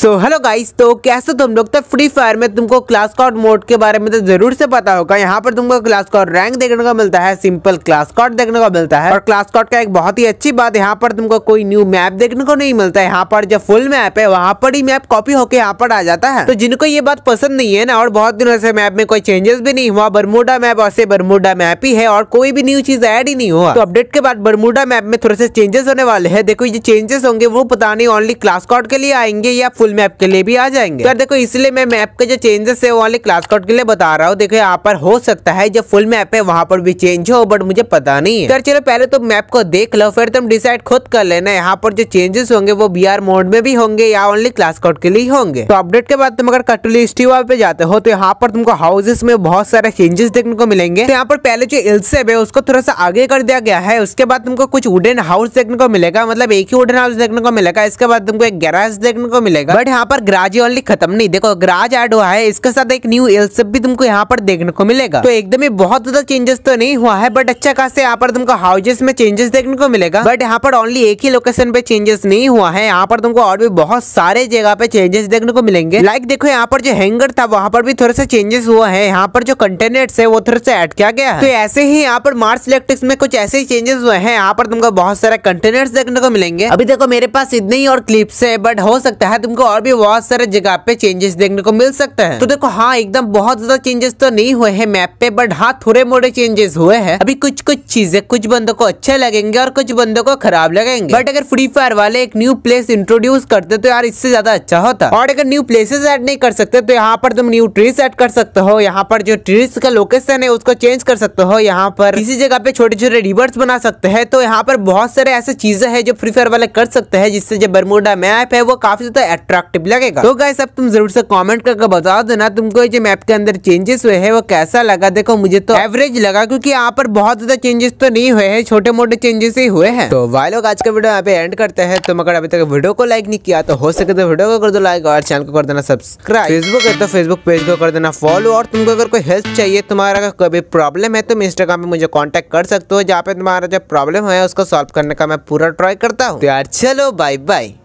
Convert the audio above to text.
so hello guys तो कैसे तुम लोग तो फ्री फायर में तुमको क्लास कॉड मोड के बारे में तो जरूर से पता होगा यहाँ पर तुमको क्लास कॉड रैंक देखने को मिलता है सिंपल क्लास कॉड देखने को मिलता है और क्लास कॉड का एक बहुत ही अच्छी बात यहाँ पर तुमको कोई न्यू मैप देखने को नहीं मिलता है यहाँ पर जो फुल मैप है वहाँ पर ही मैप कॉपी होकर यहाँ पर आ जाता है तो जिनको ये बात पसंद नहीं है ना और बहुत दिनों से मैप में कोई चेंजेस भी नहीं हुआ बरमूडा मैप वैसे बरमूडा मैप ही है और कोई भी न्यू चीज एड ही नहीं हुआ तो अपडेट के बाद बरमूडा मैप में थोड़े से चेंजेस होने वाले है देखो ये चेंजेस होंगे वो पता नहीं ओनली क्लास कॉड के लिए आएंगे या फुल फुल मैप के लिए भी आ जाएंगे यार देखो इसलिए मैं मैप के जो चेंजेस है वो वाले क्लास कोड के लिए बता रहा हूँ देखो यहाँ पर हो सकता है जो फुल मैप है वहाँ पर भी चेंज हो बट मुझे पता नहीं है चलो पहले तुम तो मैप को देख लो फिर तुम डिसाइड खुद कर लेना यहाँ पर जो चेंजेस होंगे वो बी मोड में भी होंगे या ओनली क्लास कोड के लिए होंगे तो अपडेट के बाद तुम अगर कटोली स्टीवा पे जाते हो तो यहाँ पर तुमको हाउसेस में बहुत सारे चेंजेस देखने को मिलेंगे तो यहाँ पर पहले जो इल्सेब है उसको थोड़ा सा आगे कर दिया गया है उसके बाद तुमको कुछ वुडन हाउस देखने को मिलेगा मतलब एक ही वुडन हाउस देखने को मिलेगा इसके बाद तुमको एक गैराज देखने को मिलेगा बट यहाँ पर ग्राज ओनली खत्म नहीं देखो ग्राज एड हुआ है इसके साथ एक न्यू एल्स भी तुमको यहाँ पर देखने को मिलेगा तो एकदम ही बहुत ज्यादा चेंजेस तो नहीं हुआ है बट अच्छा खासा यहाँ पर तुमको हाउसेस में चेंजेस देखने को मिलेगा बट यहाँ पर ओनली एक ही लोकेशन पे चेंजेस नहीं हुआ है यहाँ पर तुमको और भी बहुत सारे जगह पे चेंजेस देखने को मिलेंगे लाइक देखो यहाँ पर जो हैंगर था वहाँ पर भी थोड़े से चेंजेस हुआ है यहाँ पर जो कंटेनर्स है वो थोड़े से एड किया गया है तो ऐसे ही यहाँ पर मार्स इलेक्ट्रिक्स में कुछ ऐसे ही चेंजेस हुए हैं यहाँ पर तुमको बहुत सारे कंटेनर्स देखने को मिलेंगे अभी देखो मेरे पास इतने ही और क्लिप्स है बट हो सकता है तुमको और भी बहुत सारे जगह पे चेंजेस देखने को मिल सकता है तो देखो हाँ एकदम बहुत ज्यादा चेंजेस तो नहीं हुए हैं मैप पे बट हाँ थोड़े मोड़े चेंजेस हुए हैं अभी कुछ कुछ चीजें कुछ बंदों को अच्छे लगेंगे और कुछ बंदों को खराब लगेंगे बट अगर फ्री फायर वाले एक न्यू प्लेस इंट्रोड्यूस करते तो यार इससे ज्यादा अच्छा होता और अगर न्यू प्लेसेस एड नहीं कर सकते तो यहाँ पर तुम न्यू ट्रीज एड कर सकते हो यहाँ पर जो ट्रीज का लोकेशन है उसको चेंज कर सकते हो यहाँ पर किसी जगह पे छोटे छोटे रिवर्स बना सकते हैं तो यहाँ पर बहुत सारे ऐसे चीजें हैं जो फ्री फायर वाले कर सकते हैं जिससे जो बरमुडा मैप है वो काफी ज्यादा अट्रैक्ट अट्रैक्टिव लगेगा तो गाइस अब तुम जरूर से कमेंट करके बता देना तुमको जो मैप के अंदर चेंजेस हुए हैं वो कैसा लगा देखो मुझे तो एवरेज लगा क्योंकि यहाँ पर बहुत ज्यादा चेंजेस तो नहीं हुए हैं छोटे मोटे चेंजेस ही हुए हैं तो वाई लोग आज का वीडियो यहाँ पे एंड करते हैं तुम अगर अभी तक वीडियो को लाइक नहीं किया तो हो सके तो वीडियो को कर दो लाइक और चैनल को कर देना सब्सक्राइब फेसबुक है तो फेसबुक पेज को कर देना फॉलो और तुमको अगर कोई हेल्प चाहिए तुम्हारा अगर कोई प्रॉब्लम है तुम इंस्टाग्राम पे मुझे कॉन्टेक्ट कर सकते हो जहाँ पे तुम्हारा जो प्रॉब्लम है उसको सॉल्व करने का मैं पूरा ट्राई करता हूँ तो यार चलो बाय बाय